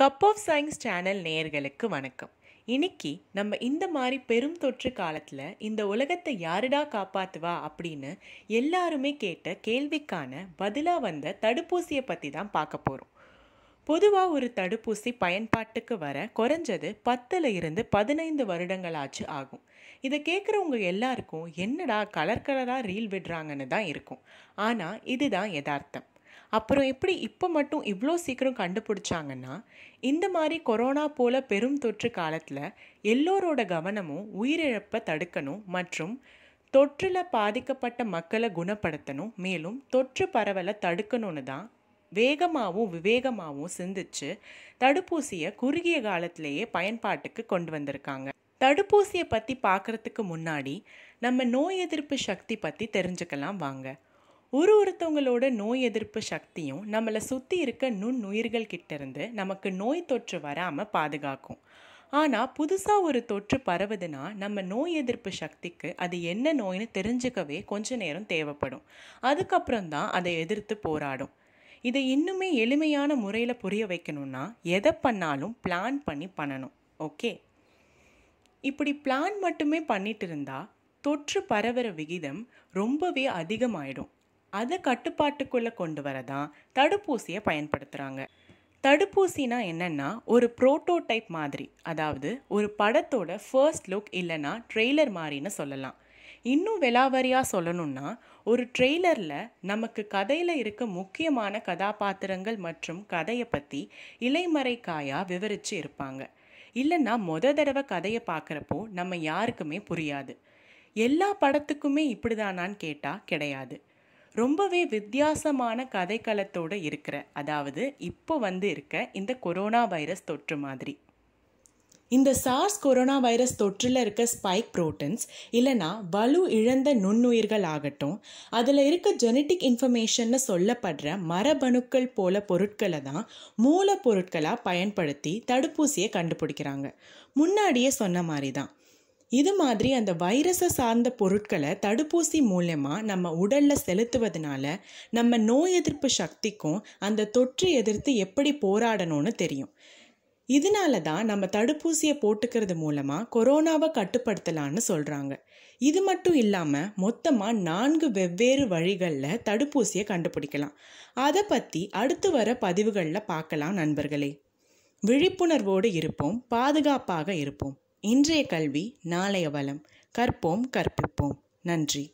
cup of science channel நேயர்களுக்கு வணக்கம் இன்னைக்கு நம்ம இந்த மாதிரி பெரும் தொற்று காலத்தில் இந்த உலகத்தை யாருடா காப்பாற்றுவா அப்படின்னு எல்லாருமே கேட்ட கேள்விக்கான பதிலாக வந்த தடுப்பூசியை பற்றி தான் பார்க்க போகிறோம் பொதுவாக ஒரு தடுப்பூசி பயன்பாட்டுக்கு வர குறைஞ்சது பத்தில் இருந்து பதினைந்து வருடங்களாச்சு ஆகும் இதை கேட்குறவங்க எல்லாருக்கும் என்னடா கலர் கலராக ரீல் விடுறாங்கன்னு தான் இருக்கும் ஆனால் இதுதான் யதார்த்தம் அப்புறம் எப்படி இப்போ மட்டும் இவ்வளோ சீக்கிரம் கண்டுபிடிச்சாங்கன்னா இந்த மாதிரி கொரோனா போல பெரும் தொற்று காலத்தில் எல்லோரோட கவனமும் உயிரிழப்பை தடுக்கணும் மற்றும் தொற்றில் பாதிக்கப்பட்ட மக்களை குணப்படுத்தணும் மேலும் தொற்று பரவலை தடுக்கணும்னு தான் வேகமாகவும் விவேகமாகவும் சிந்திச்சு தடுப்பூசியை குறுகிய காலத்திலேயே பயன்பாட்டுக்கு கொண்டு வந்திருக்காங்க தடுப்பூசியை பற்றி பார்க்குறதுக்கு முன்னாடி நம்ம நோய் எதிர்ப்பு சக்தி பற்றி தெரிஞ்சுக்கலாம் வாங்க ஒரு ஒருத்தவங்களோட நோய் எதிர்ப்பு சக்தியும் நம்மளை சுற்றி இருக்க நுண்ணுயிர்கள் கிட்டேருந்து நமக்கு நோய் தொற்று வராமல் பாதுகாக்கும் ஆனால் புதுசாக ஒரு தொற்று பரவுதுன்னா நம்ம நோய் எதிர்ப்பு சக்திக்கு அது என்ன நோய்னு தெரிஞ்சுக்கவே கொஞ்ச நேரம் தேவைப்படும் அதுக்கப்புறம் தான் அதை எதிர்த்து போராடும் இதை இன்னுமே எளிமையான முறையில் புரிய வைக்கணும்னா எதை பண்ணாலும் பிளான் பண்ணி பண்ணணும் ஓகே இப்படி பிளான் மட்டுமே பண்ணிட்டு இருந்தால் தொற்று பரவுகிற விகிதம் ரொம்பவே அதிகமாயிடும் அதை கட்டுப்பாட்டுக்குள்ளே கொண்டு வர தான் தடுப்பூசியை பயன்படுத்துகிறாங்க தடுப்பூசினா என்னென்னா ஒரு ப்ரோட்டோடைப் மாதிரி அதாவது ஒரு படத்தோட ஃபர்ஸ்ட் லுக் இல்லைன்னா ட்ரெய்லர் மாதிரின்னு சொல்லலாம் இன்னும் விலாவரியாக சொல்லணும்னா ஒரு ட்ரெய்லரில் நமக்கு கதையில் இருக்க முக்கியமான கதாபாத்திரங்கள் மற்றும் கதையை பற்றி இலைமறைக்காயாக விவரித்து இருப்பாங்க இல்லைன்னா மொத தடவை கதையை பார்க்குறப்போ நம்ம யாருக்குமே புரியாது எல்லா படத்துக்குமே இப்படி தானான்னு கேட்டால் கிடையாது ரொம்பவே வித்தியாசமான கதைக்களத்தோடு இருக்கிற அதாவது இப்போ வந்து இருக்க இந்த கொரோனா வைரஸ் தொற்று மாதிரி இந்த சார்ஸ் கொரோனா வைரஸ் தொற்றில் இருக்க ஸ்பைக் ப்ரோட்டன்ஸ் இல்லைனா வலு இழந்த நுண்ணுயிர்கள் ஆகட்டும் அதில் இருக்க ஜெனட்டிக் இன்ஃபர்மேஷன்னு சொல்லப்படுற மரபணுக்கள் போல பொருட்களை தான் மூலப்பொருட்களாக பயன்படுத்தி தடுப்பூசியை கண்டுபிடிக்கிறாங்க முன்னாடியே சொன்ன மாதிரி தான் இது மாதிரி அந்த வைரஸை சார்ந்த பொருட்களை தடுப்பூசி மூலயமா நம்ம உடலில் செலுத்துவதனால நம்ம நோய் எதிர்ப்பு சக்திக்கும் அந்த தொற்று எதிர்த்து எப்படி போராடணும்னு தெரியும் இதனால தான் நம்ம தடுப்பூசியை போட்டுக்கிறது மூலமாக கொரோனாவை கட்டுப்படுத்தலான்னு சொல்கிறாங்க இது மட்டும் இல்லாமல் மொத்தமாக நான்கு வெவ்வேறு வழிகளில் தடுப்பூசியை கண்டுபிடிக்கலாம் அதை பற்றி அடுத்து வர பதிவுகளில் பார்க்கலாம் நண்பர்களே விழிப்புணர்வோடு இருப்போம் பாதுகாப்பாக இருப்போம் இன்றைய கல்வி நாளைய வளம் கற்போம் கற்பிப்போம் நன்றி